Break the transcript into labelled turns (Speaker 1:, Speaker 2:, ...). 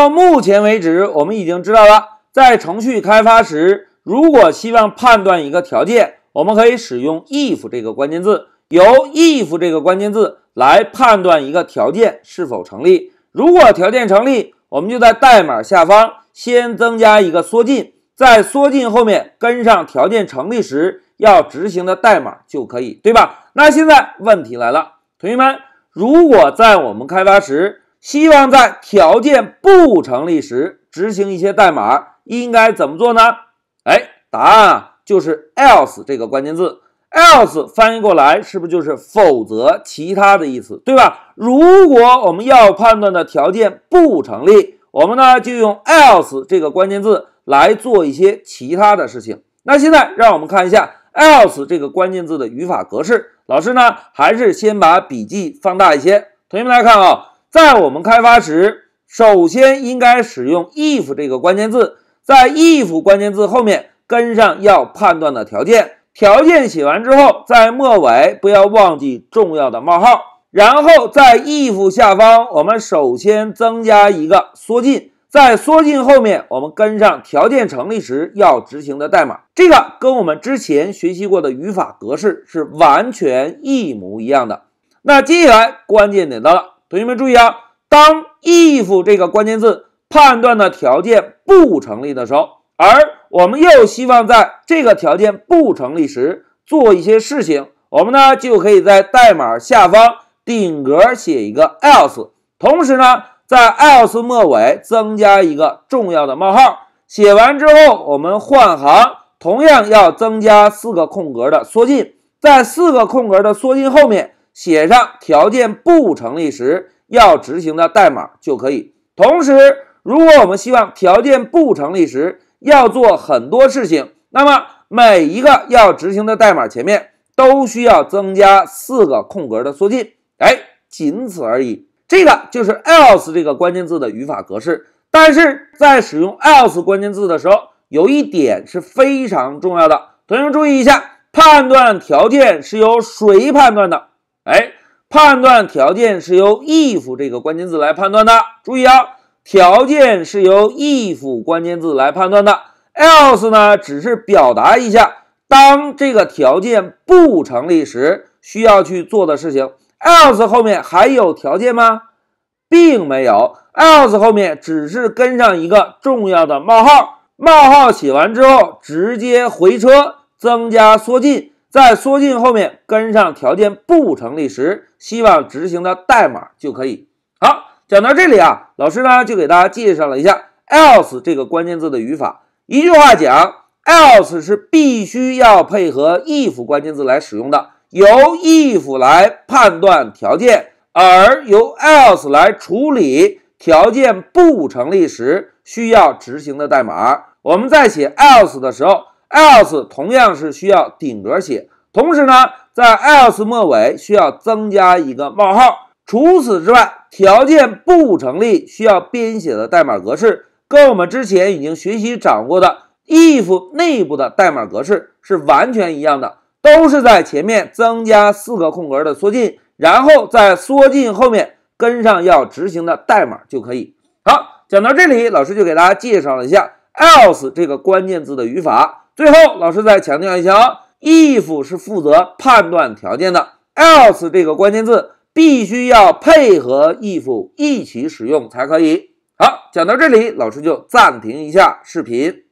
Speaker 1: 到目前为止，我们已经知道了，在程序开发时，如果希望判断一个条件，我们可以使用 if 这个关键字。由 if 这个关键字来判断一个条件是否成立。如果条件成立，我们就在代码下方先增加一个缩进，在缩进后面跟上条件成立时要执行的代码就可以，对吧？那现在问题来了，同学们，如果在我们开发时，希望在条件不成立时执行一些代码，应该怎么做呢？哎，答案啊就是 else 这个关键字。else 翻译过来是不是就是“否则”“其他”的意思，对吧？如果我们要判断的条件不成立，我们呢就用 else 这个关键字来做一些其他的事情。那现在让我们看一下 else 这个关键字的语法格式。老师呢还是先把笔记放大一些，同学们来看啊。在我们开发时，首先应该使用 if 这个关键字，在 if 关键字后面跟上要判断的条件。条件写完之后，在末尾不要忘记重要的冒号。然后在 if 下方，我们首先增加一个缩进，在缩进后面，我们跟上条件成立时要执行的代码。这个跟我们之前学习过的语法格式是完全一模一样的。那接下来关键点到了。同学们注意啊，当 if 这个关键字判断的条件不成立的时候，而我们又希望在这个条件不成立时做一些事情，我们呢就可以在代码下方顶格写一个 else，同时呢在 else 末尾增加一个重要的冒号。写完之后，我们换行，同样要增加四个空格的缩进，在四个空格的缩进后面。写上条件不成立时要执行的代码就可以。同时，如果我们希望条件不成立时要做很多事情，那么每一个要执行的代码前面都需要增加四个空格的缩进。哎，仅此而已。这个就是 else 这个关键字的语法格式。但是在使用 else 关键字的时候，有一点是非常重要的，同学们注意一下：判断条件是由谁判断的？哎，判断条件是由 if 这个关键字来判断的。注意啊，条件是由 if 关键字来判断的。else 呢，只是表达一下，当这个条件不成立时需要去做的事情。else 后面还有条件吗？并没有。else 后面只是跟上一个重要的冒号。冒号写完之后，直接回车，增加缩进。在缩进后面跟上条件不成立时希望执行的代码就可以。好，讲到这里啊，老师呢就给大家介绍了一下 else 这个关键字的语法。一句话讲，else 是必须要配合 if 关键字来使用的，由 if 来判断条件，而由 else 来处理条件不成立时需要执行的代码。我们在写 else 的时候。else 同样是需要顶格写，同时呢，在 else 末尾需要增加一个冒号。除此之外，条件不成立需要编写的代码格式，跟我们之前已经学习掌握的 if 内部的代码格式是完全一样的，都是在前面增加四个空格的缩进，然后在缩进后面跟上要执行的代码就可以。好，讲到这里，老师就给大家介绍了一下 else 这个关键字的语法。最后，老师再强调一下啊 i f 是负责判断条件的，else 这个关键字必须要配合 if 一起使用才可以。好，讲到这里，老师就暂停一下视频。